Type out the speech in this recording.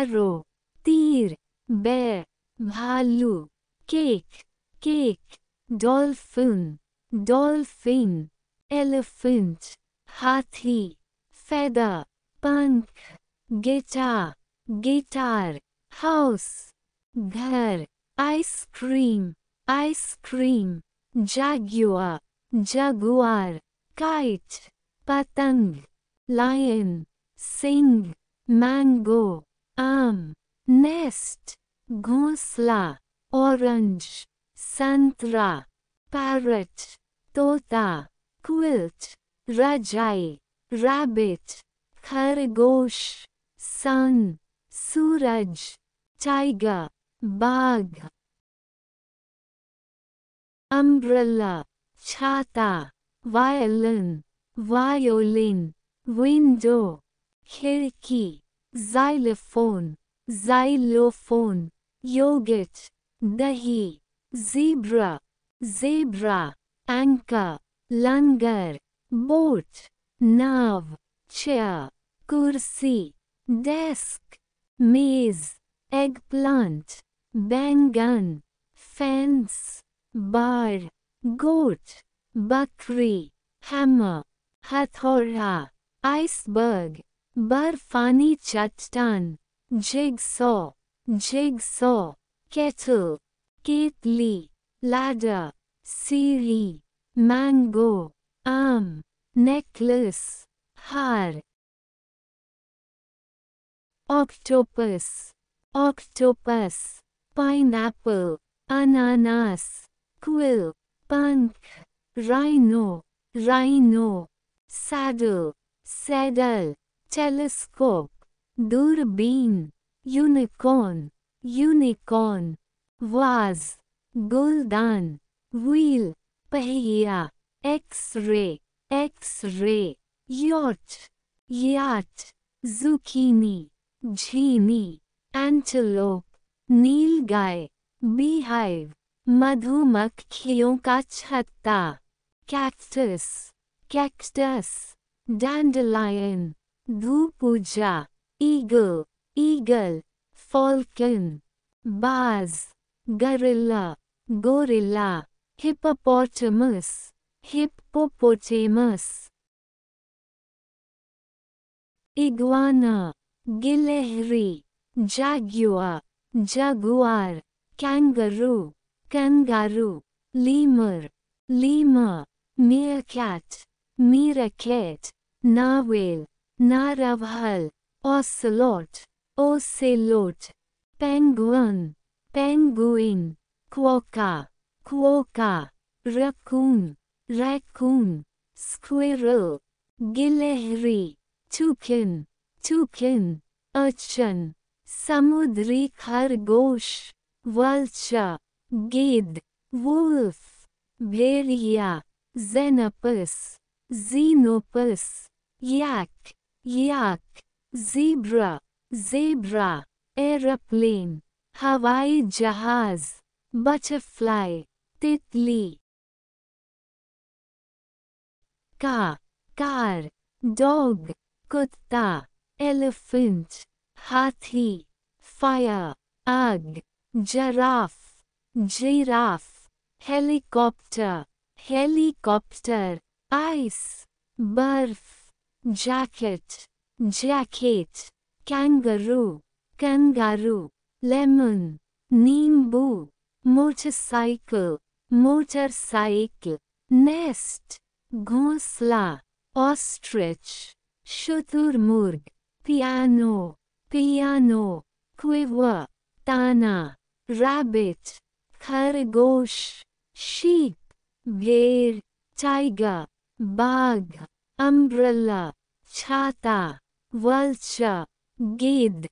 Arrow तीर bear भालू cake cake dolphin dolphin elephant हाथी फेदा पंख गेटा गिटार हाउस घर ice cream ice cream jaguar jaguar kite पतंग लायन सिंह मैंगो आम नेस्ट घोंसला ऑरेंज संतरा पैरट तोता क्विल्ट रजाई रैबिट खरगोश सन सूरज टाइगर बाघ अम्ब्रला छाता वायलिन वायोलिन विंडो खिड़की xylophone, xylophone, yogurt, dahi, zebra, zebra, anchor, langar, boat, nav, chair, kursi, desk, maze, eggplant, bangan, fence, bar, goat, bakri, hammer, hathora, iceberg, Barfani chuttan, jigsaw, jigsaw, kettle, ketli, ladder, siri, mango, arm, necklace, har. Octopus, octopus, pineapple, ananas, quill, punk, rhino, rhino, saddle, saddle. Telescope दूरबीन unicorn unicorn vase गोलदान wheel पहिया X ray X ray yacht yacht zucchini झीनी antelope नील गाय beehive मधुमक्खियों का छत्ता cactus cactus dandelion puja eagle, eagle, falcon, baz, gorilla, gorilla, hippopotamus, hippopotamus, iguana, gillehri, jaguar, jaguar, kangaroo, kangaroo, lemur, lemur, meerkat, meerkat, narwhal, narval, ocelot, ocelot, penguin, penguin, quokka, quokka, raccoon, raccoon, squirrel, गिलहरी toucan, toucan, urchin, samudri खरगोश vulture, गेद wolf, भेड़िया xenopus, xenopus, yak, yak, zebra, zebra, aeroplane, Hawaii jahaz, butterfly, titli, car, car, dog, kutta, elephant, hathi, fire, ag, giraffe, giraffe, helicopter, helicopter, ice, barf jacket, jacket, kangaroo, kangaroo, lemon, nimbu, motorcycle, motorcycle, nest, ghosla, ostrich, shuturmurg, piano, piano, quiver, tana, rabbit, खरगोश, sheep, bear, tiger, bug. Umbrella छाता vulture गिद्ध